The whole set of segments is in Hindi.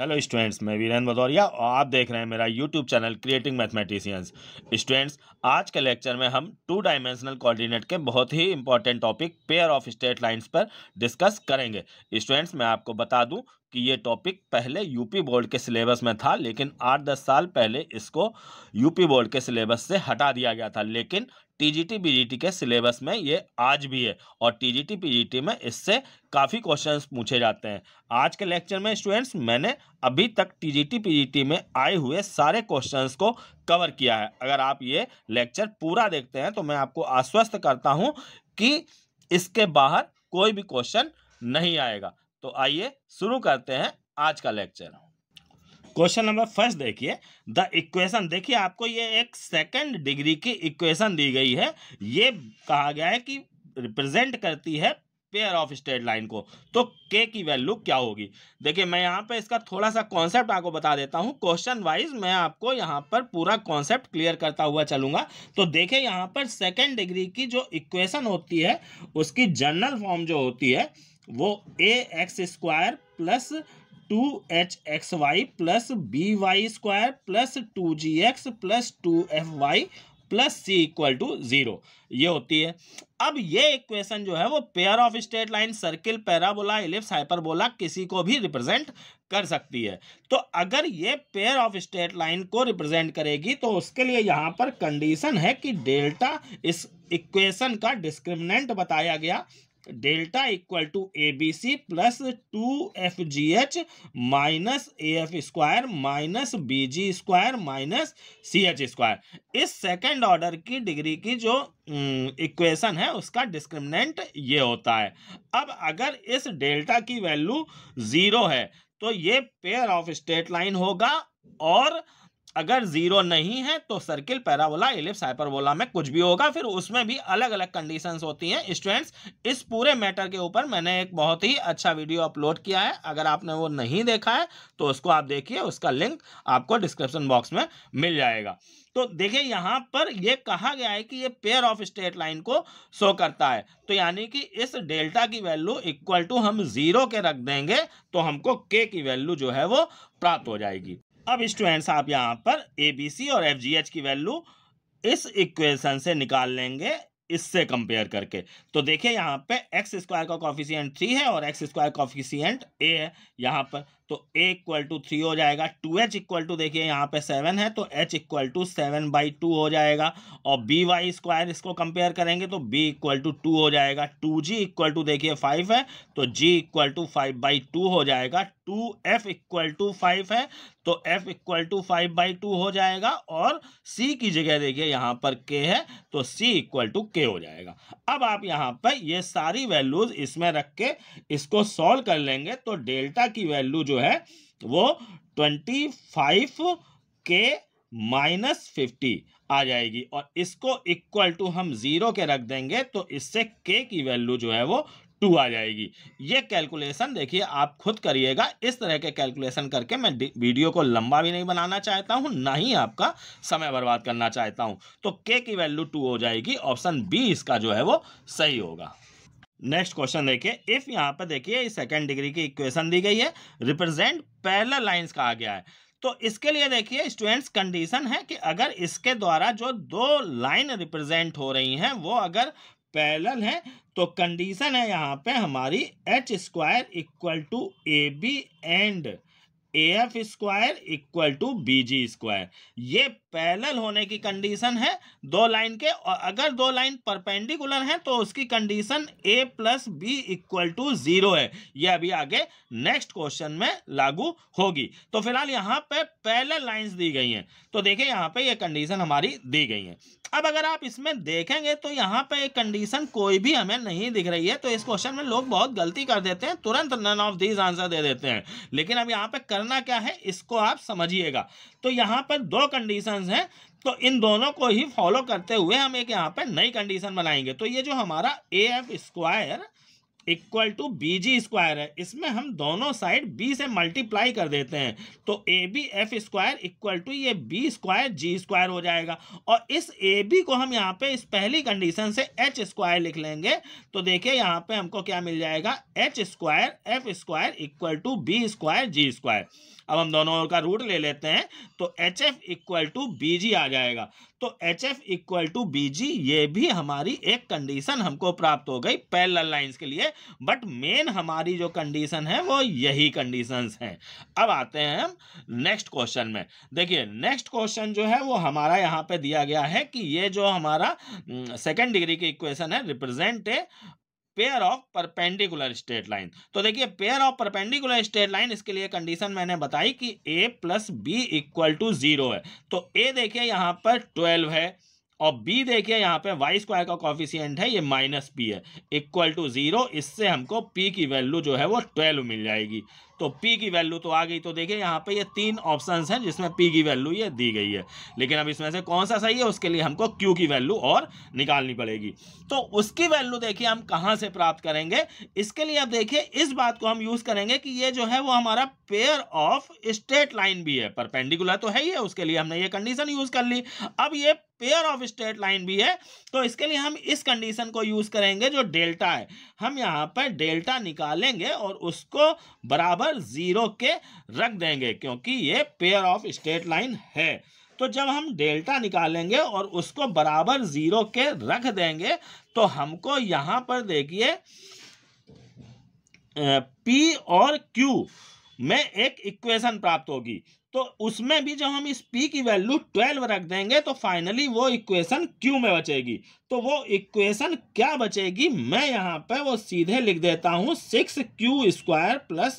हेलो स्टूडेंट्स मैं वीरेंद्र भदौरिया और आप देख रहे हैं मेरा YouTube channel creating mathematicians students आज के लेक्चर में हम टू डायमेंशनल कोऑर्डिनेट के बहुत ही important topic pair of straight lines पर डिस्कस करेंगे स्टूडेंट्स मैं आपको बता दूं कि ये टॉपिक पहले यूपी बोर्ड के सिलेबस में था लेकिन आठ दस साल पहले इसको यूपी बोर्ड के सिलेबस से हटा दिया गया था लेकिन टीजीटी पीजीटी के सिलेबस में ये आज भी है और टीजीटी पीजीटी में इससे काफ़ी क्वेश्चंस पूछे जाते हैं आज के लेक्चर में स्टूडेंट्स मैंने अभी तक टीजीटी पीजीटी में आए हुए सारे क्वेश्चंस को कवर किया है अगर आप ये लेक्चर पूरा देखते हैं तो मैं आपको आश्वस्त करता हूँ कि इसके बाहर कोई भी क्वेश्चन नहीं आएगा तो आइए शुरू करते हैं आज का लेक्चर क्वेश्चन नंबर फर्स्ट देखिए द इक्वेशन देखिए आपको ये एक सेकंड डिग्री की इक्वेशन दी गई है ये कहा गया है कि रिप्रेजेंट करती है पेयर ऑफ स्ट्रेट लाइन को तो के की वैल्यू क्या होगी देखिए मैं यहाँ पे इसका थोड़ा सा कॉन्सेप्ट आपको बता देता हूँ क्वेश्चन वाइज मैं आपको यहाँ पर पूरा कॉन्सेप्ट क्लियर करता हुआ चलूंगा तो देखिए यहाँ पर सेकेंड डिग्री की जो इक्वेशन होती है उसकी जनरल फॉर्म जो होती है वो A x square plus two H x Y plus B Y square plus two ji X plus two F Y plus C equal to zero ये होती है अब ये इक्वेशन जो है वो pair of straight line circle parabola ellipse hyperbola किसी को भी रिप्रेजेंट कर सकती है तो अगर ये पेयर ऑफ स्ट्रेट लाइन को रिप्रेजेंट करेगी तो उसके लिए यहाँ पर कंडीशन है कि डेल्टा इस इक्वेशन का डिस्क्रिमिनेंट बताया गया delta equal to A B C plus two F G H minus A F square minus B G square minus C H square इस सेकेंड ऑर्डर की डिग्री की जो इक्वेशन हम्म, है उसका डिस्क्रिमिनेंट ये होता है अब अगर इस डेल्टा की वैल्यू ज़ीरो है तो ये पेयर ऑफ स्टेट लाइन होगा और अगर जीरो नहीं है तो सर्किल पैराबोला एलिप्स हाइपरबोला में कुछ भी होगा फिर उसमें भी अलग अलग कंडीशंस होती हैं स्टूडेंट्स इस पूरे मैटर के ऊपर मैंने एक बहुत ही अच्छा वीडियो अपलोड किया है अगर आपने वो नहीं देखा है तो उसको आप देखिए उसका लिंक आपको डिस्क्रिप्शन बॉक्स में मिल जाएगा तो देखिए यहाँ पर ये कहा गया है कि ये पेयर ऑफ स्टेट लाइन को शो करता है तो यानी कि इस डेल्टा की वैल्यू इक्वल टू हम जीरो के रख देंगे तो हमको के की वैल्यू जो है वो प्राप्त हो जाएगी अब स्टूडेंट्स आप यहाँ पर ए बी सी और एफ जी एच की वैल्यू इस इक्वेशन से निकाल लेंगे इससे कंपेयर करके तो देखिए यहाँ पे एक्स स्क्वायर का कॉफिशियंट थ्री है और एक्स स्क्वायर कॉफिशियंट ए है यहाँ पर तो ए इक्वल टू थ्री हो जाएगा टू एच इक्वल टू देखिए यहाँ पे सेवन है तो H equal to seven by two हो जाएगा और बी वाई स्क्वायर इसको कंपेयर करेंगे तो बी इक्वल टू टू हो जाएगा टू जी इक्वल टू देखिए फाइव है तो G equal to five by two हो जाएगा two F equal to five है तो F equal to five by two हो जाएगा और सी की जगह देखिए यहाँ पर के है तो सी इक्वल टू के हो जाएगा अब आप यहाँ पर ये सारी वैल्यूज इसमें रख के इसको सॉल्व कर लेंगे तो डेल्टा की वैल्यू जो है वो ट्वेंटी फाइव के माइनस फिफ्टी आ जाएगी और इसको इक्वल टू हम ज़ीरो के रख देंगे तो इससे के की वैल्यू जो है वो टू आ जाएगी ये कैलकुलेशन देखिए आप खुद करिएगा इस तरह के कैलकुलेशन करके मैं वीडियो को लंबा भी नहीं बनाना चाहता हूं ना ही आपका समय बर्बाद करना चाहता हूं तो के की वैल्यू टू हो जाएगी ऑप्शन बी इसका जो है वो सही होगा नेक्स्ट क्वेश्चन देखिए इफ यहाँ पर देखिए सेकंड डिग्री की इक्वेशन दी गई है रिप्रेजेंट पैरल लाइंस आ गया है तो इसके लिए देखिए स्टूडेंट्स कंडीशन है कि अगर इसके द्वारा जो दो लाइन रिप्रेजेंट हो रही हैं वो अगर पैरल तो है तो कंडीशन है यहाँ पे हमारी H square equal to A B and A F square equal to B G square ये पैरेलल होने की कंडीशन है दो लाइन के और अगर दो लाइन परपेंडिकुलर हैं तो उसकी condition A plus B equal to zero है यह अभी आगे नेक्स्ट क्वेश्चन में लागू होगी तो फिलहाल यहाँ पे पैरेलल लाइंस दी गई हैं तो देखिए यहाँ पे ये कंडीशन हमारी दी गई है अब अगर आप इसमें देखेंगे तो यहाँ पे एक कंडीशन कोई भी हमें नहीं दिख रही है तो इस क्वेश्चन में लोग बहुत गलती कर देते हैं तुरंत नन ऑफ दीज आंसर दे देते हैं लेकिन अब यहाँ पे करना क्या है इसको आप समझिएगा तो यहाँ पर दो कंडीशंस हैं तो इन दोनों को ही फॉलो करते हुए हम एक यहाँ पर नई कंडीशन बनाएंगे तो ये जो हमारा A F square equal to B G square है इसमें हम दोनों साइड बी से मल्टीप्लाई कर देते हैं तो A B F square equal to ये बी स्क्वायर जी स्क्वायर हो जाएगा और इस ए बी को हम यहाँ पे इस पहली कंडीशन से एच स्क्वायर लिख लेंगे तो देखिए यहाँ पे हमको क्या मिल जाएगा H square F square equal to B square G square अब हम दोनों का रूट ले लेते हैं तो H F equal to B G आ जाएगा तो H F equal to B G ये भी हमारी एक कंडीशन हमको प्राप्त हो गई पैरल लाइन्स के लिए बट मेन हमारी जो कंडीशन है वो यही कंडीशन हैं अब आते हैं हम नेक्स्ट क्वेश्चन में देखिए नेक्स्ट क्वेश्चन जो है वो हमारा यहाँ पे दिया गया है कि ये जो हमारा सेकेंड हम्म, डिग्री की इक्वेशन है represent a pair of perpendicular straight line तो देखिए pair of perpendicular straight line इसके लिए कंडीशन मैंने बताई कि ए plus B equal to zero है तो ए देखिए यहाँ पर ट्वेल्व है और b देखिए यहाँ पे वाई स्क्वायर का कॉफिशियंट है ये माइनस पी है इक्वल टू जीरो इससे हमको p की वैल्यू जो है वो ट्वेल्व मिल जाएगी तो पी की वैल्यू तो आ गई तो देखिए यहाँ पे ये तीन ऑप्शंस हैं जिसमें पी की वैल्यू ये दी गई है लेकिन अब इसमें से कौन सा सही है उसके लिए हमको क्यू की वैल्यू और निकालनी पड़ेगी तो उसकी वैल्यू देखिए हम कहाँ से प्राप्त करेंगे इसके लिए अब देखिए इस बात को हम यूज़ करेंगे कि ये जो है वो हमारा पेयर ऑफ स्ट्रेट लाइन भी है परपेंडिकुलर तो है ही है उसके लिए हमने ये कंडीशन यूज़ कर ली अब ये पेयर ऑफ स्ट्रेट लाइन भी है तो इसके लिए हम इस कंडीशन को यूज करेंगे जो डेल्टा है हम यहाँ पर डेल्टा निकालेंगे और उसको बराबर जीरो के रख देंगे क्योंकि ये पेयर ऑफ स्ट्रेट लाइन है तो जब हम डेल्टा निकालेंगे और उसको बराबर जीरो के रख देंगे तो हमको यहां पर देखिए पी और क्यू में एक इक्वेशन प्राप्त होगी तो उसमें भी जब हम इस p की वैल्यू ट्वेल्व रख देंगे तो फाइनली वो इक्वेशन q में बचेगी तो वो इक्वेशन क्या बचेगी मैं यहाँ पे वो सीधे लिख देता हूँ six Q square plus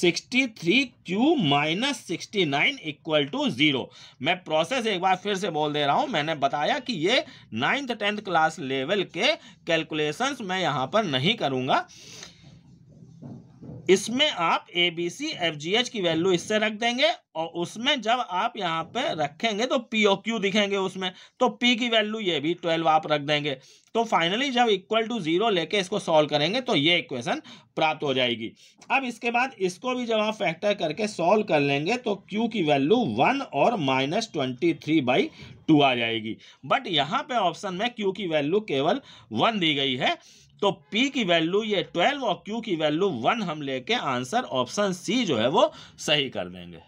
sixty three Q minus sixty nine equal to zero मैं प्रोसेस एक बार फिर से बोल दे रहा हूँ मैंने बताया कि ये नाइन्थ टेंथ क्लास लेवल के कैलकुलेशंस मैं यहाँ पर नहीं करूँगा इसमें आप A B C F G H की वैल्यू इससे रख देंगे और उसमें जब आप यहाँ पे रखेंगे तो पी ओ क्यू दिखेंगे उसमें तो पी की वैल्यू ये भी ट्वेल्व आप रख देंगे तो फाइनली जब इक्वल टू जीरो लेके इसको सॉल्व करेंगे तो ये इक्वेशन प्राप्त हो जाएगी अब इसके बाद इसको भी जब आप फैक्टर करके सॉल्व कर लेंगे तो क्यू की वैल्यू वन और minus twenty three by two आ जाएगी बट यहाँ पे ऑप्शन में क्यू की वैल्यू केवल वन दी गई है तो P की वैल्यू ये 12 और Q की वैल्यू 1 हम लेके आंसर ऑप्शन सी जो है वो सही कर देंगे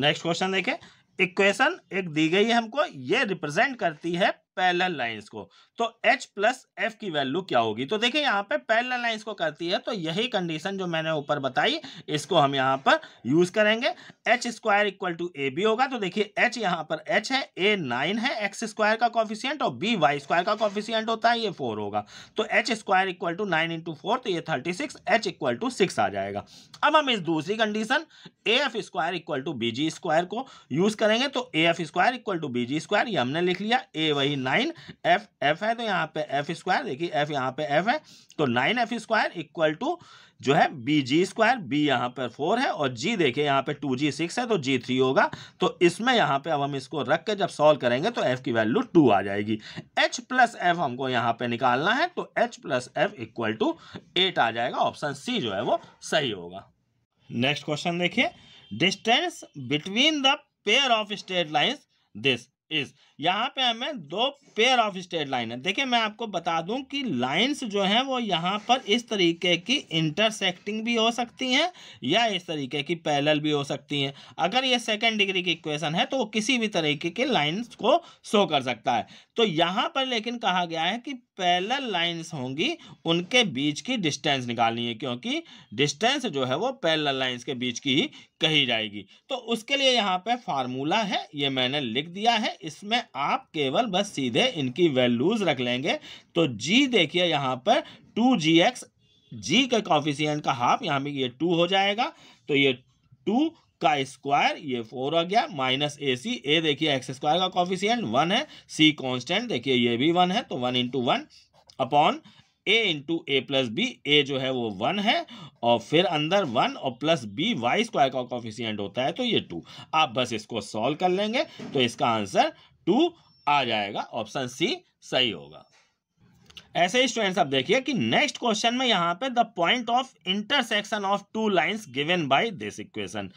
नेक्स्ट क्वेश्चन देखें इक्वेशन एक दी गई है हमको ये रिप्रेजेंट करती है पैरेलल लाइंस को तो h प्लस एफ की वैल्यू क्या होगी तो देखिए यहाँ पे पैरेलल लाइंस को करती है तो यही कंडीशन जो मैंने ऊपर बताई इसको हम यहाँ पर यूज करेंगे H square equal to A B होगा तो देखिए एच यहाँ पर एच है ए नाइन है एक्स स्क्वायर का कॉफिशियंट और बी वाई स्क्वायर का कॉफिशियंट होता है ये फोर होगा तो H square equal to nine into four तो ये thirty six H equal to six आ जाएगा अब हम इस दूसरी condition A F square equal to B G square को यूज करेंगे तो A F square equal to B G square ये हमने लिख लिया ए वही नाइन एफ एफ है तो यहाँ पे एफ स्क्वायर देखिए एफ यहाँ पे एफ है तो nine F square equal to जो है बी जी स्क्वायर बी यहाँ पर फोर है और जी देखिए यहाँ पर टू जी सिक्स है तो जी थ्री होगा तो इसमें यहाँ पे अब हम इसको रख के जब सॉल्व करेंगे तो एफ की वैल्यू टू आ जाएगी एच प्लस एफ हमको यहाँ पे निकालना है तो H plus F equal to eight आ जाएगा ऑप्शन सी जो है वो सही होगा नेक्स्ट क्वेश्चन देखिए distance between the pair of straight lines this is यहाँ पे हमें दो पेयर ऑफ स्ट्रेट लाइन है देखिए मैं आपको बता दूं कि लाइंस जो हैं वो यहाँ पर इस तरीके की इंटरसेक्टिंग भी हो सकती हैं या इस तरीके की पैरेलल भी हो सकती हैं अगर ये सेकेंड डिग्री की इक्वेशन है तो वो किसी भी तरीके के लाइन्स को शो कर सकता है तो यहाँ पर लेकिन कहा गया है कि पैरेलल लाइंस होंगी उनके बीच की डिस्टेंस निकालनी है क्योंकि डिस्टेंस जो है वो पैरेलल लाइंस के बीच की ही कही जाएगी तो उसके लिए यहाँ पे फार्मूला है ये मैंने लिख दिया है इसमें आप केवल बस सीधे इनकी वैल्यूज़ रख लेंगे तो जी देखिए यहाँ पर टू जी एक्स जी के कॉफिशियंट का हाफ यहाँ में ये टू हो जाएगा तो ये टू का स्क्वायर ये फोर हो गया माइनस ए सी ए देखिए एक्स स्क्वायर का कॉफिशियंट वन है सी कॉन्स्टेंट देखिए ये भी वन है तो one into one upon A into A plus B A जो है वो वन है और फिर अंदर वन और प्लस बी वाई स्क्वायर का कॉफिशियंट होता है तो ये टू आप बस इसको सॉल्व कर लेंगे तो इसका आंसर टू आ जाएगा ऑप्शन सी सही होगा ऐसे ही स्टूडेंट्स आप देखिए कि नेक्स्ट क्वेश्चन में यहां पे the point of intersection of two lines given by this equation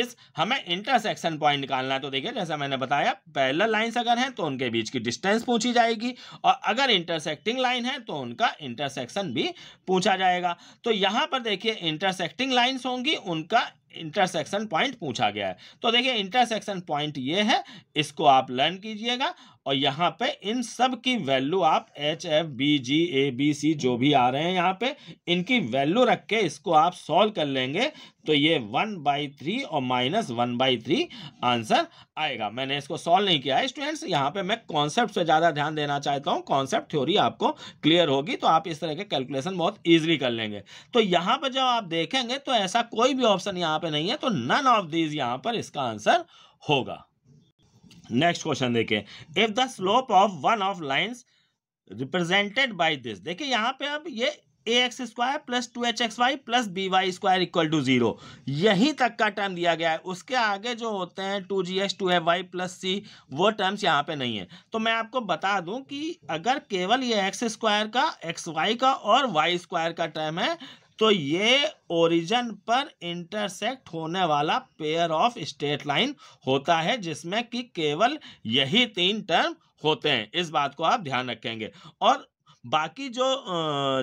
इस हमें इंटरसेक्शन पॉइंट निकालना है तो देखिए जैसा मैंने बताया पैरेलल लाइंस अगर हैं तो उनके बीच की डिस्टेंस पूछी जाएगी और अगर इंटरसेक्टिंग लाइन है तो उनका इंटरसेक्शन भी पूछा जाएगा तो यहां पर देखिए इंटरसेक्टिंग लाइन्स होंगी उनका इंटरसेक्शन पॉइंट पूछा गया है तो देखिए इंटरसेक्शन पॉइंट ये है इसको आप लर्न कीजिएगा और यहाँ पे इन सब की वैल्यू आप h f b g a B c जो भी आ रहे हैं यहाँ पे इनकी वैल्यू रख के इसको आप सॉल्व कर लेंगे तो ये वन बाई थ्री और minus one by three answer आएगा मैंने इसको सॉल्व नहीं किया है स्टूडेंट्स यहाँ पे मैं कॉन्सेप्ट से ज़्यादा ध्यान देना चाहता हूँ कॉन्सेप्ट थ्योरी आपको क्लियर होगी तो आप इस तरह के कैलकुलेशन बहुत ईजिली कर लेंगे तो यहाँ पर जब आप देखेंगे तो ऐसा कोई भी ऑप्शन यहाँ पर नहीं है तो नन ऑफ दीज यहाँ पर इसका आंसर होगा नेक्स्ट क्वेश्चन देखें if the slope of one of lines represented by this देखिए यहाँ पे अब ये a x square plus two H x Y plus B Y square equal to zero यहीं तक का टर्म दिया गया है उसके आगे जो होते हैं two g s two a y plus c वो टर्म्स यहाँ पे नहीं है तो मैं आपको बता दूं कि अगर केवल ये एक्स स्क्वायर का एक्स वाई का और वाई स्क्वायर का टर्म है तो ये ओरिजन पर इंटरसेक्ट होने वाला पेयर ऑफ स्टेट लाइन होता है जिसमें कि केवल यही तीन टर्म होते हैं इस बात को आप ध्यान रखेंगे और बाकी जो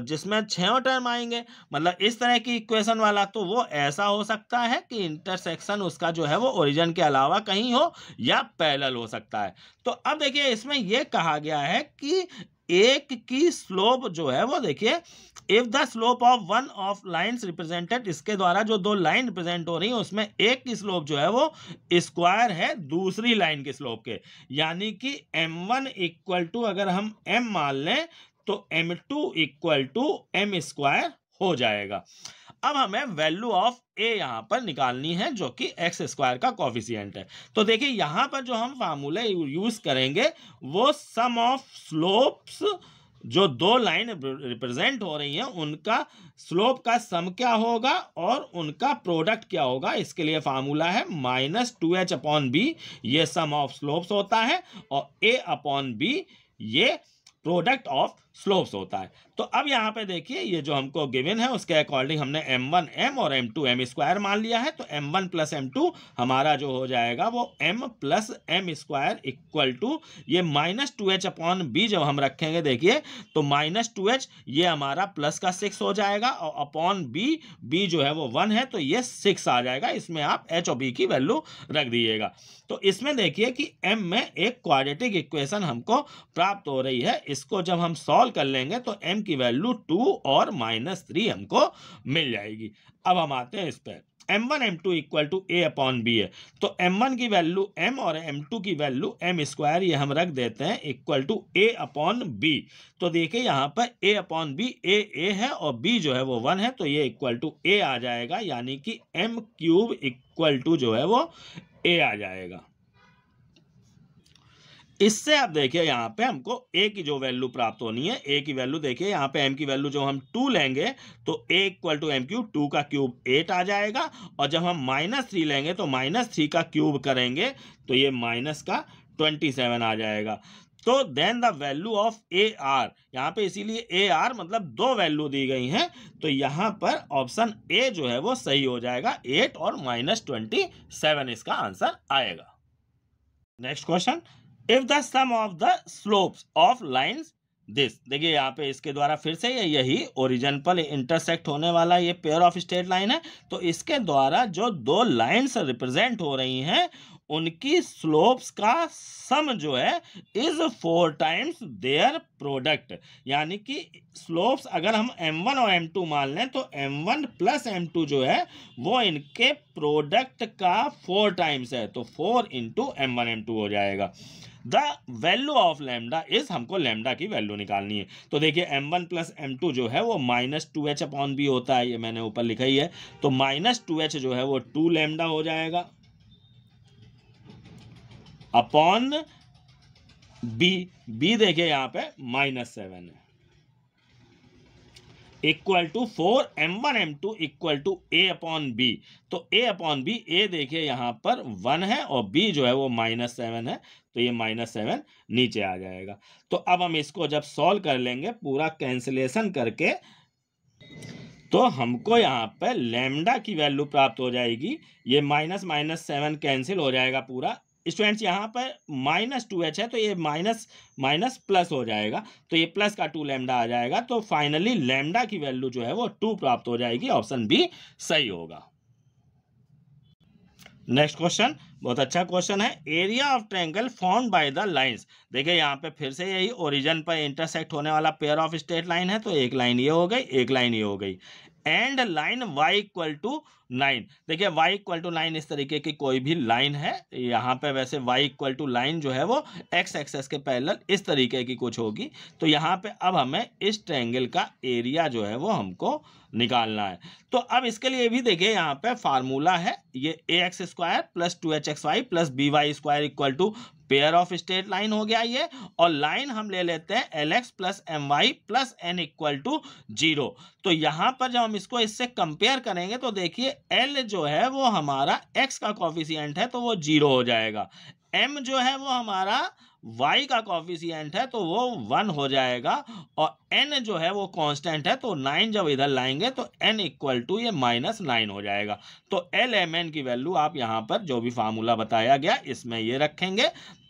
जिसमें छो टर्म आएंगे मतलब इस तरह की इक्वेशन वाला तो वो ऐसा हो सकता है कि इंटरसेक्शन उसका जो है वो ओरिजन के अलावा कहीं हो या पैरल हो सकता है तो अब देखिए इसमें ये कहा गया है कि एक की स्लोप जो है वो देखिए if the slope of one of lines represented इसके द्वारा जो दो लाइन रिप्रेजेंट हो रही है उसमें एक की स्लोप जो है वो स्क्वायर है दूसरी लाइन के स्लोप के यानी कि m1 वन इक्वल टू अगर हम m मान लें तो m two equal to m square हो जाएगा अब हमें वैल्यू ऑफ ए यहाँ पर निकालनी है जो कि एक्स स्क्वायर का कॉफिशियंट है तो देखिए यहां पर जो हम फार्मूले यूज करेंगे वो सम ऑफ स्लोप्स जो दो लाइन रिप्रेजेंट हो रही हैं उनका स्लोप का सम क्या होगा और उनका प्रोडक्ट क्या होगा इसके लिए फार्मूला है minus two h upon b ये सम ऑफ स्लोप्स होता है और ए अपॉन बी ये प्रोडक्ट ऑफ स्लोप्स होता है तो अब यहाँ पे देखिए ये जो हमको गिवन है उसके अकॉर्डिंग हमने एम वन एम और एम टू एम स्क्वायर मान लिया है तो m one plus m two हमारा जो हो जाएगा वो m plus m square equal to ये minus two h upon b जब हम रखेंगे देखिए तो माइनस टू एच ये हमारा प्लस का सिक्स हो जाएगा और अपॉन बी बी जो है वो वन है तो ये सिक्स आ जाएगा इसमें आप एच और बी की वैल्यू रख दीजिएगा तो इसमें देखिए कि एम में एक क्वाड्रेटिक इक्वेशन हमको प्राप्त हो रही है इसको जब हम सॉल्व सॉल्व कर लेंगे तो एम की वैल्यू टू और माइनस थ्री हमको मिल जाएगी अब हम आते हैं इस पर m one m two equal to a upon b है तो एम वन की वैल्यू एम और एम टू की वैल्यू एम स्क्वायर ये हम रख देते हैं equal to a upon b तो देखिए यहाँ पर ए अपॉन बी ए ए है और बी जो है वो वन है तो ये इक्वल टू ए आ जाएगा यानी कि एम क्यूब इक्वल टू जो है वो ए आ जाएगा इससे आप देखिए यहाँ पे हमको ए की जो वैल्यू प्राप्त होनी है ए की वैल्यू देखिए यहाँ पे एम की वैल्यू जब हम टू लेंगे तो a equal to m q two का क्यूब एट आ जाएगा और जब हम माइनस थ्री लेंगे तो माइनस थ्री का क्यूब करेंगे तो ये माइनस का ट्वेंटी सेवन आ जाएगा तो then the value of a are यहाँ पे इसीलिए ए आर मतलब दो वैल्यू दी गई हैं तो यहाँ पर ऑप्शन ए जो है वो सही हो जाएगा एट और माइनस ट्वेंटी सेवन इसका आंसर आएगा next question if the sum of the slopes of lines this देखिए यहाँ पे इसके द्वारा फिर से यही ओरिजिन पर इंटरसेक्ट होने वाला ये पेयर ऑफ स्ट्रेट लाइन है तो इसके द्वारा जो दो लाइन्स रिप्रेजेंट हो रही हैं उनकी स्लोप्स का सम जो है is four times their product यानी कि स्लोप्स अगर हम m1 और m2 मान लें तो m1 प्लस टू जो है वो इनके प्रोडक्ट का फोर टाइम्स है तो फोर इंटू एम वन हो जाएगा the value of lambda is हमको लेमडा की वैल्यू निकालनी है तो देखिए m one plus m two जो है वो minus two h upon b होता है ये मैंने ऊपर लिखा ही है तो माइनस टू एच जो है वो टू लेमडा हो जाएगा अपॉन बी बी देखिए यहां पे माइनस सेवन है equal to four m one m two equal to a upon b तो ए अपॉन बी ए देखिए यहां पर वन है और बी जो है वो माइनस सेवन है तो ये माइनस सेवन नीचे आ जाएगा तो अब हम इसको जब सॉल्व कर लेंगे पूरा कैंसिलेशन करके तो हमको यहाँ पर लेमडा की वैल्यू प्राप्त हो जाएगी ये माइनस माइनस सेवन कैंसिल हो जाएगा पूरा स्टूडेंट्स यहाँ पर माइनस टू एच है तो ये माइनस माइनस प्लस हो जाएगा तो ये प्लस का टू लेमडा आ जाएगा तो फाइनली लेमडा की वैल्यू जो है वो टू प्राप्त हो जाएगी ऑप्शन बी सही होगा नेक्स्ट क्वेश्चन बहुत अच्छा क्वेश्चन है area of triangle form by the lines देखिए यहाँ पे फिर से यही ओरिजन पर इंटरसेक्ट होने वाला पेयर ऑफ स्टेट लाइन है तो एक लाइन ये हो गई एक लाइन ये हो गई and line y equal to nine देखिए y इक्वल टू नाइन इस तरीके की कोई भी लाइन है यहाँ पे वैसे y इक्वल टू लाइन जो है वो x एक्सेस के पैरल इस तरीके की कुछ होगी तो यहाँ पे अब हमें इस ट्रैंगल का एरिया जो है वो हमको निकालना है तो अब इसके लिए भी देखिए यहाँ पे फार्मूला है ये a x square plus two H x Y plus B Y square equal to pair of straight line हो गया ये और लाइन हम ले लेते हैं l x plus m y plus n equal to zero तो यहां पर जब हम इसको इससे कंपेयर करेंगे तो देखिए एल जो है वो हमारा एक्स का कॉफिशियंट है तो वो जीरो हो जाएगा एम जो है वो हमारा वाई का कॉफिशियंट है तो वो वन हो जाएगा और एन जो है वो कांस्टेंट है तो नाइन जब इधर लाएंगे तो एन इक्वल टू ये माइनस नाइन हो जाएगा तो एल एम एन की वैल्यू आप यहां पर जो भी फार्मूला बताया गया इसमें ये रखेंगे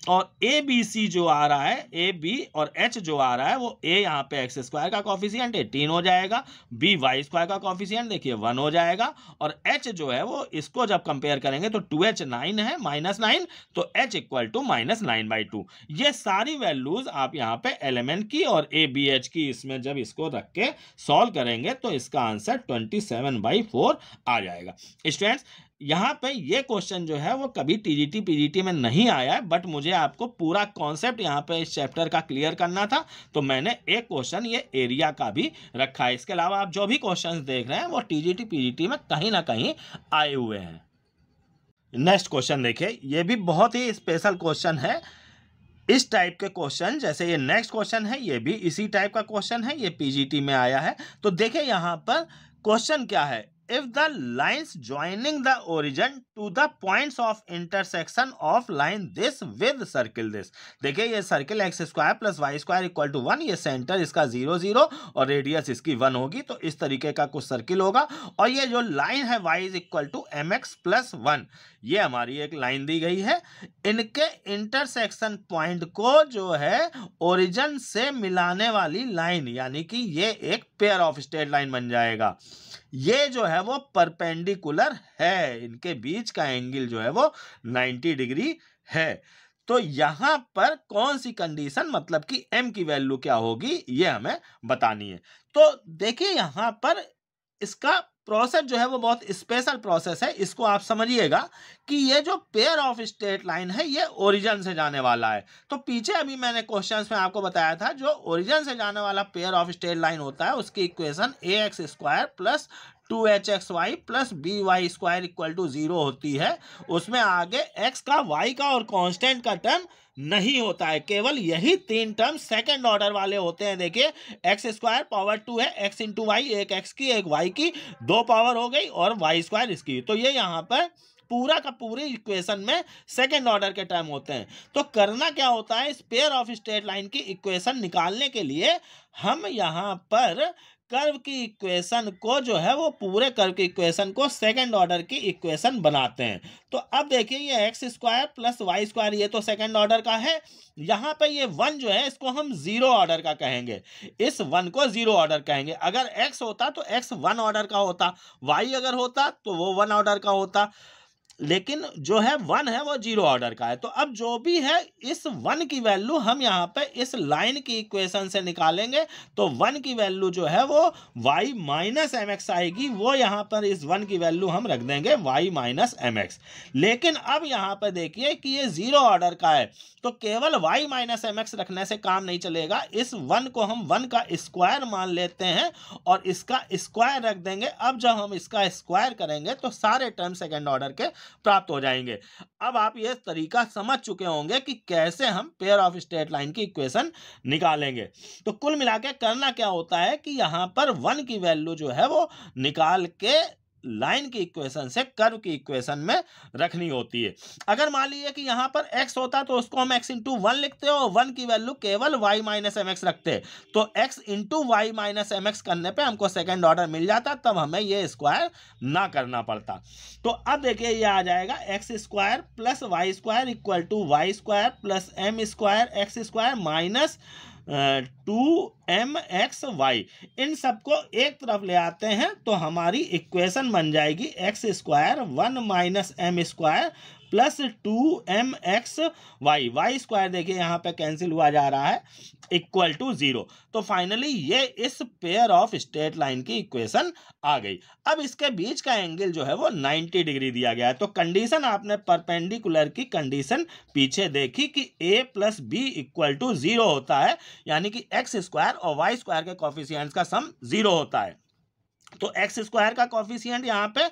और ए बी सी जो आ रहा है ए बी और एच जो आ रहा है वो ए यहाँ पे एक्स स्क्वायर का कॉफिशियंट एटीन हो जाएगा बी वाई स्क्वायर का कॉफिशियंट देखिए वन हो जाएगा और एच जो है वो इसको जब कंपेयर करेंगे तो टू एच नाइन है माइनस नाइन तो H equal to minus nine by two ये सारी वैल्यूज आप यहाँ पे एलिमेंट की और ए बी एच की इसमें जब इसको रख के सॉल्व करेंगे तो इसका answer twenty seven by four आ जाएगा स्टूडेंट्स यहाँ पे ये क्वेश्चन जो है वो कभी टीजीटी पीजीटी में नहीं आया है बट मुझे आपको पूरा कॉन्सेप्ट यहाँ पे इस चैप्टर का क्लियर करना था तो मैंने एक क्वेश्चन ये एरिया का भी रखा है इसके अलावा आप जो भी क्वेश्चन देख रहे हैं वो टीजीटी पीजीटी में कहीं ना कहीं आए हुए हैं नेक्स्ट क्वेश्चन देखिए ये भी बहुत ही स्पेशल क्वेश्चन है इस टाइप के क्वेश्चन जैसे ये नेक्स्ट क्वेश्चन है ये भी इसी टाइप का क्वेश्चन है ये पी में आया है तो देखिए यहाँ पर क्वेश्चन क्या है if the lines joining the origin to the points of intersection of line this with circle this देखिए ये circle x square plus y square equal to one ये सेंटर इसका जीरो जीरो और रेडियस इसकी वन होगी तो इस तरीके का कुछ सर्किल होगा और ये जो लाइन है y is equal to m x plus one ये हमारी एक लाइन दी गई है इनके इंटरसेक्शन पॉइंट को जो है ओरिजन से मिलाने वाली लाइन यानी कि ये एक पेयर ऑफ स्टेट लाइन बन जाएगा ये जो है वो परपेंडिकुलर है इनके बीच का एंगल जो है वो 90 डिग्री है तो यहां पर कौन सी कंडीशन मतलब कि m की वैल्यू क्या होगी ये हमें बतानी है तो देखिए यहां पर इसका प्रोसेस जो है वो बहुत स्पेशल प्रोसेस है इसको आप समझिएगा कि ये जो पेयर ऑफ स्टेट लाइन है ये ओरिजिन से जाने वाला है तो पीछे अभी मैंने क्वेश्चन में आपको बताया था जो ओरिजिन से जाने वाला पेयर ऑफ स्टेट लाइन होता है उसकी equation a x square plus two H x Y plus B Y square equal to zero होती है उसमें आगे एक्स का वाई का और कॉन्स्टेंट का टर्म नहीं होता है केवल यही तीन टर्म सेकेंड ऑर्डर वाले होते हैं देखिए एक्स स्क्वायर पावर टू है एक्स इंटू वाई एक एक्स की एक वाई की दो पावर हो गई और वाई स्क्वायर इसकी तो ये यहाँ पर पूरा का पूरी इक्वेशन में सेकेंड ऑर्डर के टर्म होते हैं तो करना क्या होता है स्पेयर ऑफ स्टेट लाइन की इक्वेशन निकालने के लिए हम यहाँ पर कर्व की इक्वेशन को जो है वो पूरे कर्व की इक्वेशन को सेकंड ऑर्डर की इक्वेशन बनाते हैं तो अब देखिए ये x square plus y square ये तो सेकंड ऑर्डर का है यहाँ पे ये वन जो है इसको हम जीरो ऑर्डर का कहेंगे इस वन को जीरो ऑर्डर कहेंगे अगर एक्स होता तो एक्स वन ऑर्डर का होता वाई अगर होता तो वो वन ऑर्डर का होता लेकिन जो है वन है वो जीरो ऑर्डर का है तो अब जो भी है इस वन की वैल्यू हम यहाँ पे इस लाइन की इक्वेशन से निकालेंगे तो वन की वैल्यू जो है वो वाई माइनस एम एक्स आएगी वो यहाँ पर इस वन की वैल्यू हम रख देंगे वाई माइनस एम एक्स लेकिन अब यहाँ पे देखिए कि ये ज़ीरो ऑर्डर का है तो केवल वाई माइनस एम एक्स रखने से काम नहीं चलेगा इस वन को हम वन का स्क्वायर मान लेते हैं और इसका स्क्वायर रख देंगे अब जब हम इसका स्क्वायर करेंगे तो सारे टर्म सेकेंड ऑर्डर के प्राप्त हो जाएंगे अब आप ये तरीका समझ चुके होंगे कि कैसे हम पेयर ऑफ स्टेट लाइन की इक्वेशन निकालेंगे तो कुल मिला करना क्या होता है कि यहाँ पर वन की वैल्यू जो है वो निकाल के लाइन की इक्वेशन से कर्व की इक्वेशन में रखनी होती है अगर मान लीजिए कि यहां पर x होता तो उसको हम x इंटू वन लिखते और वन की वैल्यू केवल y माइनस एम एक्स रखते तो x into y minus m x करने पे हमको सेकेंड ऑर्डर मिल जाता तब हमें ये स्क्वायर ना करना पड़ता तो अब देखिए ये आ जाएगा x square plus y square equal to y square plus m square x square minus two m x y इन सबको एक तरफ ले आते हैं तो हमारी इक्वेशन बन जाएगी x square one minus m square plus two m x y y square देखिए यहाँ पे कैंसिल हुआ जा रहा है इक्वल टू जीरो तो फाइनली ये इस पेयर ऑफ स्ट्रेट लाइन की इक्वेशन आ गई अब इसके बीच का एंगल जो है वो 90 डिग्री दिया गया है तो कंडीशन आपने परपेंडिकुलर की कंडीशन पीछे देखी कि ए plus B equal to zero होता है यानी कि एक्स स्क्वायर और वाई स्क्वायर के कॉफिशियंट्स का सम जीरो होता है तो एक्स स्क्वायर का कॉफिशियंट यहाँ पे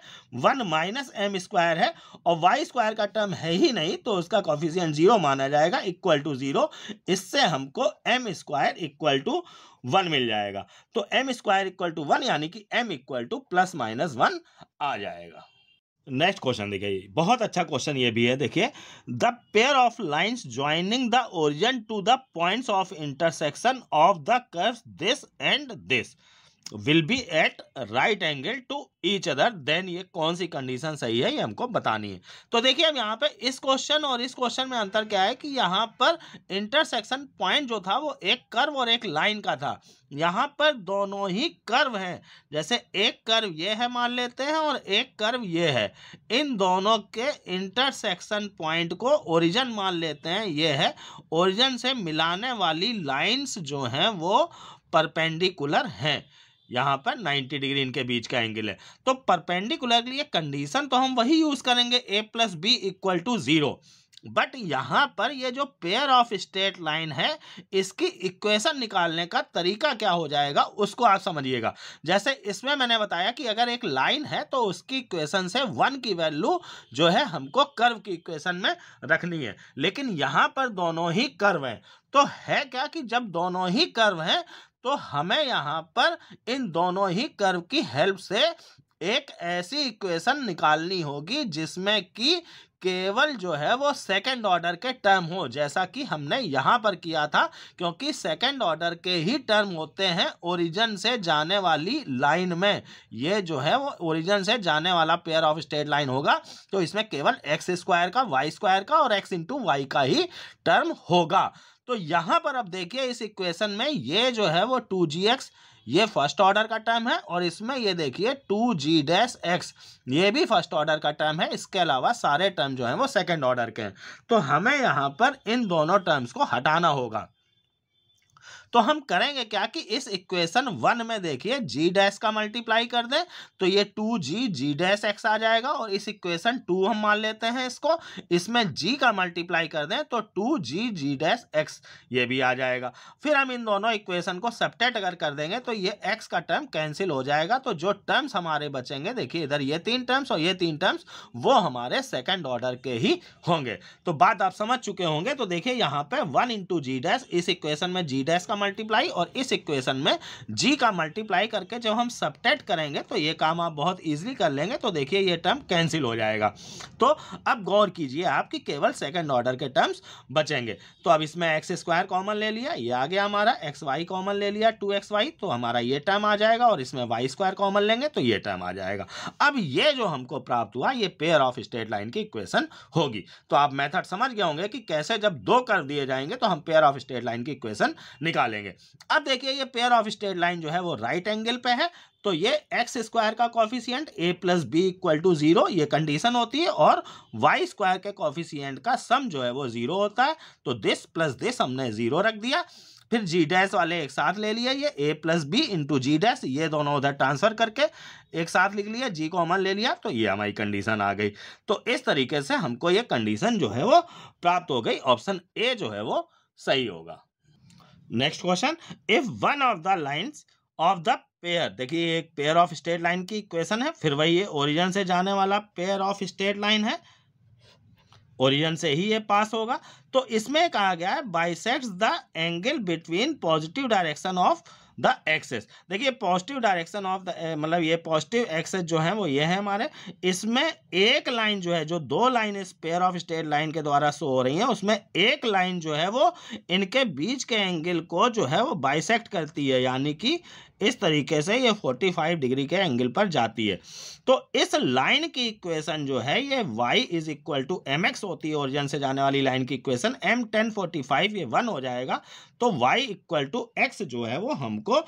वन माइनस एम स्क्वायर है और वाई स्क्वायर का टर्म है ही नहीं तो उसका कॉफिशियंट जीरो माना जाएगा इक्वल टू जीरो इससे हमको m square equal to one मिल जाएगा तो m square equal to one यानी कि m equal to plus minus one आ जाएगा नेक्स्ट क्वेश्चन देखिए बहुत अच्छा क्वेश्चन ये भी है देखिए the pair of lines joining the origin to the points of intersection of the curves this and this will be at right angle to each other then ये कौन सी कंडीशन सही है ये हमको बतानी है तो देखिए अब यहाँ पे इस क्वेश्चन और इस क्वेश्चन में अंतर क्या है कि यहाँ पर इंटरसेक्शन पॉइंट जो था वो एक कर्व और एक लाइन का था यहाँ पर दोनों ही कर्व हैं जैसे एक कर्व ये है मान लेते हैं और एक कर्व ये है इन दोनों के इंटरसेक्शन पॉइंट को ओरिजन मान लेते हैं ये है ओरिजन से मिलाने वाली लाइन्स जो हैं वो परपेंडिकुलर हैं यहाँ पर 90 डिग्री इनके बीच का एंगल है तो परपेंडिकुलरली ये कंडीशन तो हम वही यूज़ करेंगे a plus B equal to zero but यहाँ पर ये जो पेयर ऑफ स्टेट लाइन है इसकी इक्वेशन निकालने का तरीका क्या हो जाएगा उसको आप समझिएगा जैसे इसमें मैंने बताया कि अगर एक लाइन है तो उसकी इक्वेशन से वन की वैल्यू जो है हमको कर्व की इक्वेशन में रखनी है लेकिन यहाँ पर दोनों ही कर्व हैं तो है क्या कि जब दोनों ही कर्व हैं तो हमें यहाँ पर इन दोनों ही कर्व की हेल्प से एक ऐसी इक्वेशन निकालनी होगी जिसमें कि केवल जो है वो सेकंड ऑर्डर के टर्म हो जैसा कि हमने यहाँ पर किया था क्योंकि सेकंड ऑर्डर के ही टर्म होते हैं ओरिजिन से जाने वाली लाइन में ये जो है वो ओरिजिन से जाने वाला पेयर ऑफ स्टेट लाइन होगा तो इसमें केवल एक्स स्क्वायर का वाई स्क्वायर का और एक्स इंटू वाई का ही टर्म होगा तो यहाँ पर अब देखिए इस इक्वेशन में ये जो है वो टू जी एक्स ये फर्स्ट ऑर्डर का टर्म है और इसमें ये देखिए टू जी डैश एक्स ये भी फर्स्ट ऑर्डर का टर्म है इसके अलावा सारे टर्म जो है वो सेकेंड ऑर्डर के हैं तो हमें यहाँ पर इन दोनों टर्म्स को हटाना होगा तो हम करेंगे क्या कि इस इक्वेशन वन में देखिए जी डैश का मल्टीप्लाई कर दें तो ये two g g dash x आ जाएगा और इस इक्वेशन टू हम मान लेते हैं इसको इसमें जी का मल्टीप्लाई कर दें तो two g g dash x ये भी आ जाएगा फिर हम इन दोनों इक्वेशन को सपटेट अगर कर देंगे तो ये एक्स का टर्म कैंसिल हो जाएगा तो जो टर्म्स हमारे बचेंगे देखिए इधर ये तीन टर्म्स और ये तीन टर्म्स वो हमारे सेकेंड ऑर्डर के ही होंगे तो बात आप समझ चुके होंगे तो देखिए यहाँ पर वन इंटू जी डैश इस इक्वेशन में जी डैश का मल्टीप्लाई और इस इक्वेशन में जी का मल्टीप्लाई करके जब हम सब्टेट करेंगे तो ये काम आप बहुत ईजिली कर लेंगे तो देखिए ये टर्म कैंसिल हो जाएगा तो अब गौर कीजिए आपकी केवल सेकेंड ऑर्डर के टर्म्स बचेंगे तो अब इसमें एक्स स्क्वायर कॉमन ले लिया ये आ गया हमारा एक्स वाई कॉमन ले लिया टू एक्स वाई तो हमारा ये टर्म आ जाएगा और इसमें वाई स्क्वायर कॉमन लेंगे तो ये टर्म आ जाएगा अब ये जो हमको प्राप्त हुआ ये पेयर ऑफ स्टेट लाइन की इक्वेशन होगी तो आप मेथड समझ गए होंगे कि कैसे जब दो कर दिए जाएंगे तो हम पेयर ऑफ स्टेट लाइन की इक्वेशन निकालें निकालेंगे अब देखिए ये पेयर ऑफ स्टेट लाइन जो है वो राइट एंगल पे है तो ये एक्स स्क्वायर का coefficient a plus B equal to zero ये कंडीशन होती है और वाई स्क्वायर के कॉफिशियंट का सम जो है वो जीरो होता है तो दिस प्लस दिस हमने जीरो रख दिया फिर जी डैश वाले एक साथ ले लिया ये a plus b into g dash ये दोनों उधर ट्रांसफर करके एक साथ लिख लिया जी कॉमन ले लिया तो ये हमारी कंडीशन आ गई तो इस तरीके से हमको ये कंडीशन जो है वो प्राप्त हो गई ऑप्शन ए जो है वो सही होगा next question if one of the lines of the pair देखिए एक पेयर ऑफ स्टेट लाइन की क्वेश्चन है फिर वही ये ओरिजन से जाने वाला पेयर ऑफ स्टेट लाइन है ओरिजन से ही ये पास होगा तो इसमें कहा गया है bisects the angle between positive direction of the axes देखिए पॉजिटिव डायरेक्शन ऑफ द मतलब ये पॉजिटिव एक्सेस जो है वो ये है हमारे इसमें एक लाइन जो है जो दो line pair pair of straight line के द्वारा शो हो रही है उसमें एक लाइन जो है वो इनके बीच के एंगल को जो है वो बाइसेक्ट करती है यानी कि इस तरीके से ये 45 डिग्री के एंगल पर जाती है तो इस लाइन की इक्वेशन जो है ये y is equal to m होती है ओरिजन से जाने वाली लाइन की equation m tan forty five ये वन हो जाएगा तो y इक्वल टू एक्स जो है वो हमको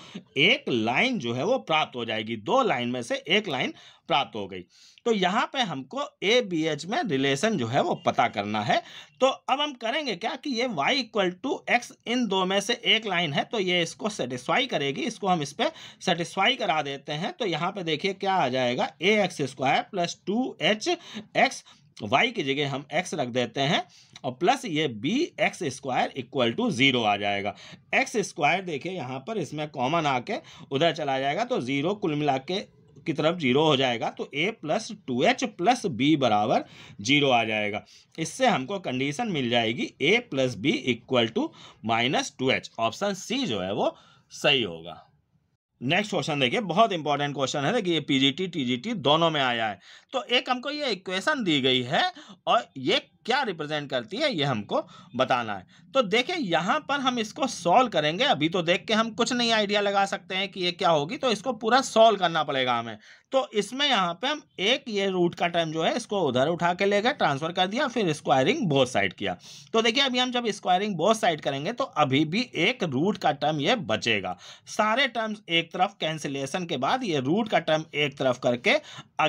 एक लाइन जो है वो प्राप्त हो जाएगी दो लाइन में से एक लाइन प्राप्त हो गई तो यहाँ पे हमको ए बी एच में रिलेशन जो है वो पता करना है तो अब हम करेंगे क्या कि ये वाई इक्वल टू एक्स इन दो में से एक लाइन है तो ये इसको सेटिस्फाई करेगी इसको हम इस पर सेटिस्फाई करा देते हैं तो यहाँ पे देखिए क्या आ जाएगा a x square plus two H x y की जगह हम एक्स रख देते हैं और प्लस ये b x square equal to zero आ जाएगा एक्स स्क्वायर देखिए यहाँ पर इसमें कॉमन आके उधर चला जाएगा तो ज़ीरो कुल मिला के की तरफ जीरो हो जाएगा तो a plus two h plus b बराबर जीरो आ जाएगा इससे हमको कंडीशन मिल जाएगी a plus B equal to minus two h option सी जो है वो सही होगा नेक्स्ट क्वेश्चन देखिए बहुत इंपॉर्टेंट क्वेश्चन है देखिए पीजीटी टीजीटी दोनों में आया है तो एक हमको ये इक्वेशन दी गई है और ये क्या रिप्रेजेंट करती है ये हमको बताना है तो देखिए यहाँ पर हम इसको सॉल्व करेंगे अभी तो देख के हम कुछ नहीं आइडिया लगा सकते हैं कि ये क्या होगी तो इसको पूरा सॉल्व करना पड़ेगा हमें तो इसमें यहाँ पे हम एक ये रूट का टर्म जो है इसको उधर उठा के ले गए ट्रांसफर कर दिया फिर स्क्वायरिंग बोथ साइड किया तो देखिए अभी हम जब स्क्वायरिंग बोथ साइड करेंगे तो अभी भी एक रूट का टर्म ये बचेगा सारे टर्म्स एक तरफ कैंसिलेशन के बाद ये रूट का टर्म एक तरफ करके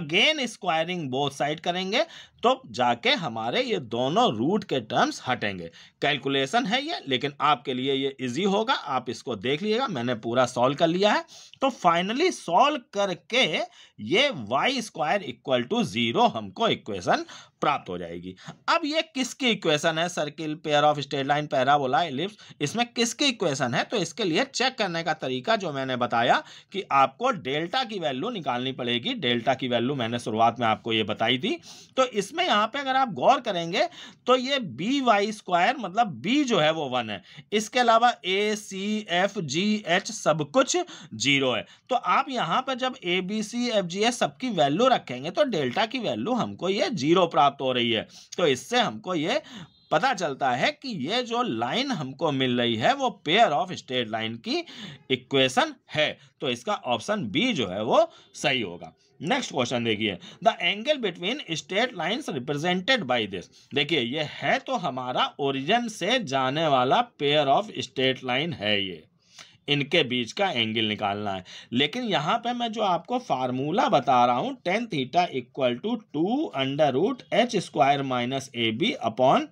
अगेन स्क्वायरिंग बोथ साइड करेंगे तो जाके हमारे ये दोनों रूट के टर्म्स हटेंगे कैलकुलेशन है ये लेकिन आपके लिए ये इजी होगा आप इसको देख लीजिएगा मैंने पूरा सॉल्व कर लिया है तो फाइनली सॉल्व करके ये y square equal to zero हमको इक्वेशन प्राप्त हो जाएगी अब ये किसकी इक्वेशन है circle pair of straight line parabola ellipse इसमें किसकी इक्वेशन है तो इसके लिए चेक करने का तरीका जो मैंने बताया कि आपको डेल्टा की वैल्यू निकालनी पड़ेगी डेल्टा की वैल्यू मैंने शुरुआत में आपको ये बताई थी तो इसमें यहाँ पे अगर आप गौर करेंगे तो ये बी वाई स्क्वायर मतलब बी जो है वो वन है इसके अलावा ए सी एफ जी एच सब कुछ जीरो जीरो है तो आप यहाँ पर जब a B C F g s सबकी वैल्यू रखेंगे तो डेल्टा की वैल्यू हमको ये जीरो प्राप्त हो रही है तो इससे हमको ये पता चलता है कि ये जो लाइन हमको मिल रही है वो पेयर ऑफ स्टेट लाइन की इक्वेशन है तो इसका ऑप्शन बी जो है वो सही होगा नेक्स्ट क्वेश्चन देखिए the angle between straight lines represented by this देखिए ये है तो हमारा ओरिजिन से जाने वाला पेयर ऑफ स्टेट लाइन है ये इनके बीच का एंगल निकालना है लेकिन यहाँ पे मैं जो आपको फार्मूला बता रहा हूँ tan theta equal to two under root h square minus a b upon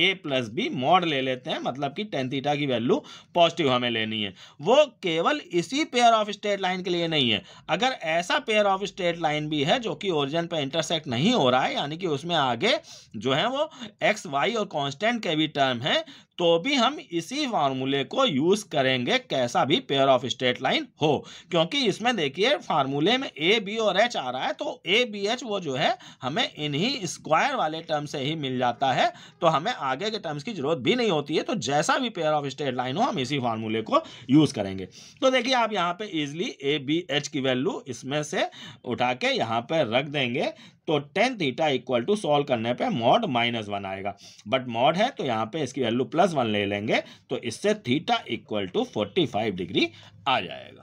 a plus b mod ले लेते हैं मतलब कि टेन थीटा की वैल्यू पॉजिटिव हमें लेनी है वो केवल इसी पेयर ऑफ स्ट्रेट लाइन के लिए नहीं है अगर ऐसा पेयर ऑफ स्ट्रेट लाइन भी है जो कि ओरिजिन पर इंटरसेक्ट नहीं हो रहा है यानी कि उसमें आगे जो है वो एक्स वाई और कॉन्स्टेंट के भी टर्म है तो भी हम इसी फार्मूले को यूज़ करेंगे कैसा भी पेयर ऑफ स्टेट लाइन हो क्योंकि इसमें देखिए फार्मूले में ए बी और एच आ रहा है तो ए बी एच वो जो है हमें इन्हीं स्क्वायर वाले टर्म से ही मिल जाता है तो हमें आगे के टर्म्स की जरूरत भी नहीं होती है तो जैसा भी पेयर ऑफ स्टेट लाइन हो हम इसी फार्मूले को यूज़ करेंगे तो देखिए आप यहाँ पे इजली ए बी एच की वैल्यू इसमें से उठा के यहाँ पर रख देंगे तो tan theta equal to solve करने पे मॉड माइनस वन आएगा बट मॉड है तो यहाँ पे इसकी वैल्यू प्लस वन ले लेंगे तो इससे theta equal to forty five degree आ जाएगा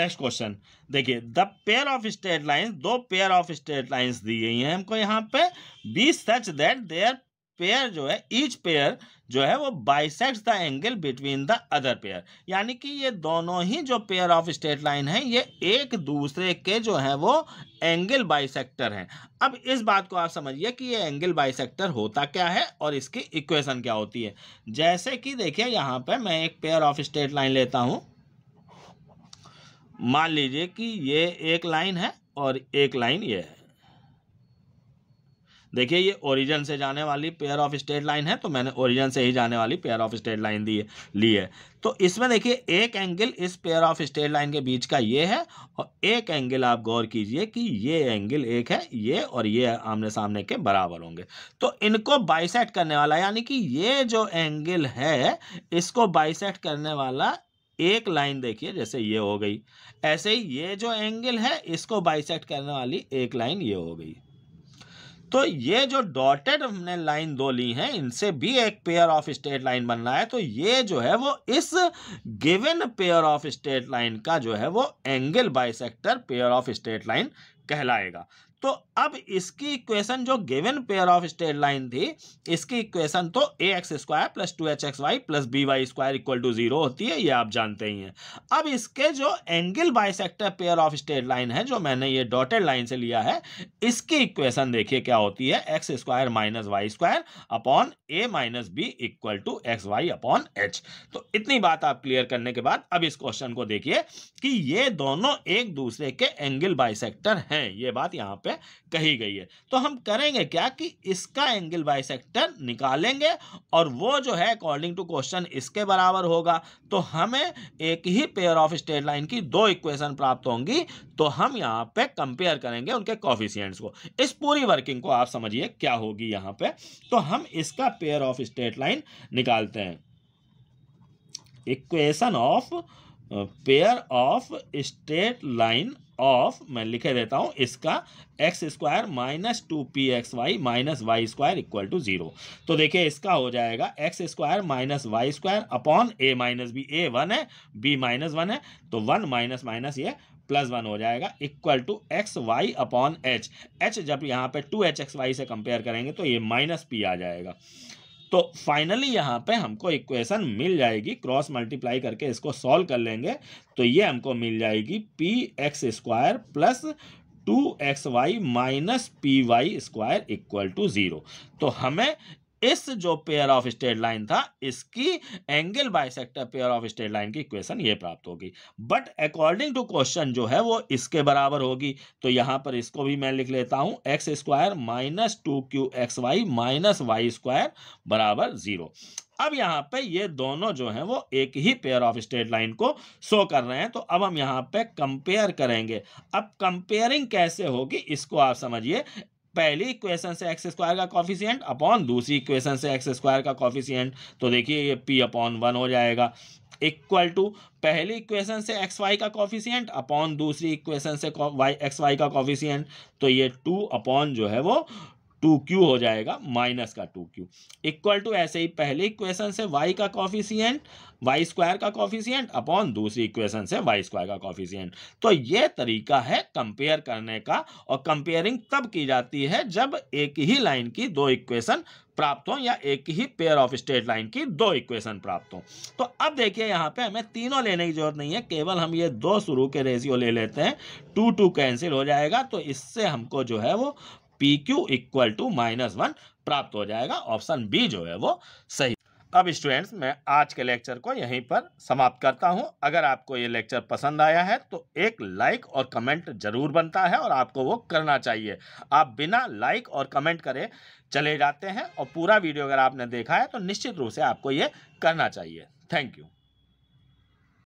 नेक्स्ट क्वेश्चन देखिए the pair of straight lines दो पेयर ऑफ स्ट्रेट लाइंस दी गई हैं हमको यहाँ पे be such that there pair जो है ईच पेयर जो है वो bisect the angle between the other pair यानी कि ये दोनों ही जो पेयर ऑफ स्टेट लाइन है ये एक दूसरे के जो है वो एंगल बाइसेक्टर हैं अब इस बात को आप समझिए कि ये एंगल बाइसेक्टर होता क्या है और इसकी इक्वेशन क्या होती है जैसे कि देखिए यहाँ पर मैं एक पेयर ऑफ स्टेट लाइन लेता हूँ मान लीजिए कि ये एक लाइन है और एक लाइन ये है देखिए ये ओरिजिन से जाने वाली पेयर ऑफ स्टेट लाइन है तो मैंने ओरिजिन से ही जाने वाली पेयर ऑफ स्टेट लाइन दी है ली है तो इसमें देखिए एक एंगल इस पेयर ऑफ स्टेट लाइन के बीच का ये है और एक एंगल आप गौर कीजिए कि ये एंगल एक है ये और ये आमने सामने के बराबर होंगे तो इनको बाइसेट करने वाला यानी कि ये जो एंगल है इसको बाइसेट करने वाला एक लाइन देखिए जैसे ये हो गई ऐसे ही ये जो एंगल है इसको बाइसेट करने वाली एक लाइन ये हो गई तो ये जो डॉटेड हमने लाइन दो ली हैं इनसे भी एक पेयर ऑफ स्टेट लाइन बन रहा है तो ये जो है वो इस given pair of straight line का जो है वो angle bisector pair of straight line कहलाएगा तो अब इसकी इक्वेशन जो given pair of straight line थी इसकी इक्वेशन तो a x square plus two H x Y plus B Y square equal to zero होती है ये आप जानते ही हैं अब इसके जो angle bisector pair of straight line है जो मैंने ये डॉटेड लाइन से लिया है इसकी इक्वेशन देखिए क्या होती है x square minus y square upon a minus b equal to x y upon h तो इतनी बात आप क्लियर करने के बाद अब इस क्वेश्चन को देखिए कि ये दोनों एक दूसरे के एंगल बाइसेक्टर हैं ये बात यहाँ पे कही गई है तो हम करेंगे क्या कि इसका एंगल बाइसेक्टर निकालेंगे और वो जो है अकॉर्डिंग टू क्वेश्चन इसके बराबर होगा तो हमें एक ही पेयर ऑफ स्टेट लाइन की दो इक्वेशन प्राप्त होंगी तो हम यहाँ पे कंपेयर करेंगे उनके कॉफिशियंट्स को इस पूरी वर्किंग को आप समझिए क्या होगी यहाँ पे तो हम इसका पेयर ऑफ स्टेट लाइन निकालते हैं equation of pair of straight line of मैं लिखे देता हूँ इसका x square minus two p x y minus y square equal to zero तो देखिए इसका हो जाएगा x square minus y square upon a minus b a one है बी माइनस वन है तो वन माइनस माइनस ये प्लस वन हो जाएगा equal to x y upon h h जब यहाँ पे टू एच एक्स वाई से कंपेयर करेंगे तो ये माइनस पी आ जाएगा तो फाइनली यहाँ पे हमको इक्वेशन मिल जाएगी क्रॉस मल्टीप्लाई करके इसको सॉल्व कर लेंगे तो ये हमको मिल जाएगी p x square plus two x y minus p y square equal to zero तो हमें इस जो पेयर ऑफ स्टेट लाइन था इसकी angle bisector pair of straight line की इक्वेशन ये प्राप्त होगी बट अकॉर्डिंग टू क्वेश्चन जो है वो इसके बराबर होगी तो यहां पर इसको भी मैं लिख लेता हूं x square minus two q x y minus y square बराबर जीरो अब यहां पे ये दोनों जो हैं वो एक ही पेयर ऑफ स्टेट लाइन को शो कर रहे हैं तो अब हम यहां पे कंपेयर करेंगे अब कंपेयरिंग कैसे होगी इसको आप समझिए पहली इक्वेशन से एक्स स्क्वायर का कॉफिशियंट अपॉन दूसरी इक्वेशन से एक्स स्क्वायर का कॉफिशियंट तो देखिए ये पी अपॉन वन हो जाएगा इक्वल टू पहली इक्वेशन से एक्स वाई का कॉफिशियंट अपॉन दूसरी इक्वेशन से वाई एक्स वाई का कॉफिशियंट तो ये टू अपॉन जो है वो टू क्यू हो जाएगा माइनस का टू क्यू इक्वल टू ऐसे ही पहले इक्वेशन से वाई का कॉफिशियंट वाई स्क्वायर का कॉफिशियंट अपॉन दूसरी इक्वेशन से वाई स्क्वायर का कॉफिशियंट तो ये तरीका है कंपेयर करने का और कंपेयरिंग तब की जाती है जब एक ही लाइन की दो इक्वेशन प्राप्त हो या एक ही पेयर ऑफ स्टेट लाइन की दो इक्वेशन प्राप्त हो तो अब देखिए यहाँ पे हमें तीनों लेने की जरूरत नहीं है केवल हम ये दो शुरू के रेशियो ले लेते हैं टू टू कैंसिल हो जाएगा तो इससे हमको जो है वो p q equal to minus one प्राप्त हो जाएगा ऑप्शन बी जो है वो सही अब स्टूडेंट्स मैं आज के लेक्चर को यहीं पर समाप्त करता हूं अगर आपको ये लेक्चर पसंद आया है तो एक लाइक और कमेंट जरूर बनता है और आपको वो करना चाहिए आप बिना लाइक और कमेंट करे चले जाते हैं और पूरा वीडियो अगर आपने देखा है तो निश्चित रूप से आपको ये करना चाहिए थैंक यू